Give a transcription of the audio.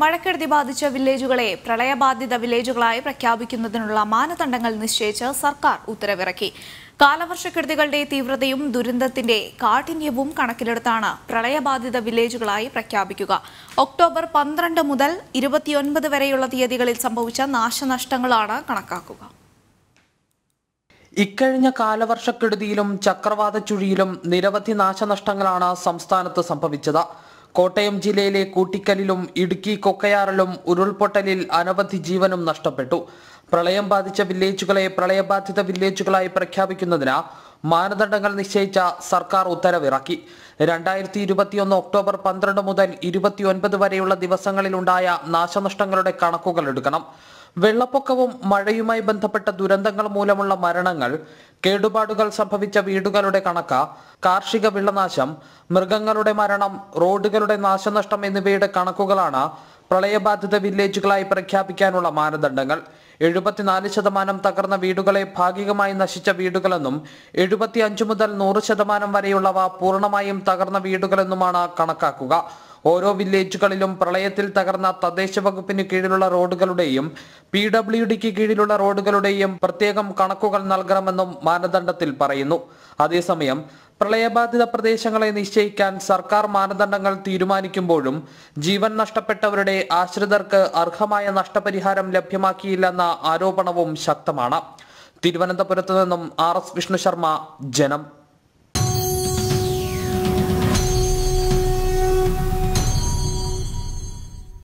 മഴക്കെടുതി ബാധിച്ച വില്ലേജുകളെ പ്രളയബാധിത വില്ലേജുകളായി പ്രഖ്യാപിക്കുന്നതിനുള്ള മാനദണ്ഡങ്ങൾ നിശ്ചയിച്ച് സർക്കാർ ഉത്തരവിറക്കി കാലവർഷക്കെടുതികളുടെ തീവ്രതയും ദുരന്തത്തിന്റെ കാഠിന്യവും കണക്കിലെടുത്താണ് പ്രളയബാധിത വില്ലേജുകളായി പ്രഖ്യാപിക്കുക ഒക്ടോബർ പന്ത്രണ്ട് മുതൽ ഇരുപത്തിയൊൻപത് വരെയുള്ള തീയതികളിൽ സംഭവിച്ച നാശനഷ്ടങ്ങളാണ് കണക്കാക്കുക ഇക്കഴിഞ്ഞ കാലവർഷക്കെടുതിയിലും ചുഴിയിലും നിരവധി നാശനഷ്ടങ്ങളാണ് സംസ്ഥാനത്ത് സംഭവിച്ചത് കോട്ടയം ജില്ലയിലെ കൂട്ടിക്കലിലും ഇടുക്കി കൊക്കയാറിലും ഉരുൾപൊട്ടലിൽ അനവധി ജീവനും നഷ്ടപ്പെട്ടു പ്രളയം ബാധിച്ച വില്ലേജുകളെ പ്രളയബാധിത വില്ലേജുകളായി പ്രഖ്യാപിക്കുന്നതിന് മാനദണ്ഡങ്ങൾ നിശ്ചയിച്ച സർക്കാർ ഉത്തരവിറക്കി രണ്ടായിരത്തി ഇരുപത്തിയൊന്ന് ഒക്ടോബർ പന്ത്രണ്ട് മുതൽ ഇരുപത്തിയൊൻപത് വരെയുള്ള ദിവസങ്ങളിലുണ്ടായ നാശനഷ്ടങ്ങളുടെ കണക്കുകൾ എടുക്കണം വെള്ളപ്പൊക്കവും മഴയുമായി ബന്ധപ്പെട്ട ദുരന്തങ്ങൾ മൂലമുള്ള മരണങ്ങൾ കേടുപാടുകൾ സംഭവിച്ച വീടുകളുടെ കണക്ക കാർഷിക വിളനാശം മൃഗങ്ങളുടെ മരണം റോഡുകളുടെ നാശനഷ്ടം എന്നിവയുടെ കണക്കുകളാണ് പ്രളയബാധിത വില്ലേജുകളായി പ്രഖ്യാപിക്കാനുള്ള മാനദണ്ഡങ്ങൾ എഴുപത്തിനാല് ശതമാനം തകർന്ന വീടുകളെ ഭാഗികമായി നശിച്ച വീടുകളെന്നും എഴുപത്തിയഞ്ച് മുതൽ നൂറ് ശതമാനം വരെയുള്ളവ പൂർണ്ണമായും തകർന്ന വീടുകളെന്നുമാണ് കണക്കാക്കുക ഓരോ വില്ലേജുകളിലും പ്രളയത്തിൽ തകർന്ന തദ്ദേശ വകുപ്പിന് കീഴിലുള്ള റോഡുകളുടെയും പി ഡബ്ല്യു ഡിക്ക് കീഴിലുള്ള റോഡുകളുടെയും പ്രത്യേകം കണക്കുകൾ നൽകണമെന്നും മാനദണ്ഡത്തിൽ പറയുന്നു അതേസമയം പ്രളയബാധിത പ്രദേശങ്ങളെ നിശ്ചയിക്കാൻ സർക്കാർ മാനദണ്ഡങ്ങൾ തീരുമാനിക്കുമ്പോഴും ജീവൻ നഷ്ടപ്പെട്ടവരുടെ ആശ്രിതർക്ക് അർഹമായ നഷ്ടപരിഹാരം ലഭ്യമാക്കിയില്ലെന്ന ആരോപണവും ശക്തമാണ് തിരുവനന്തപുരത്ത് നിന്നും ആർ എസ് വിഷ്ണു ശർമ്മ ജനം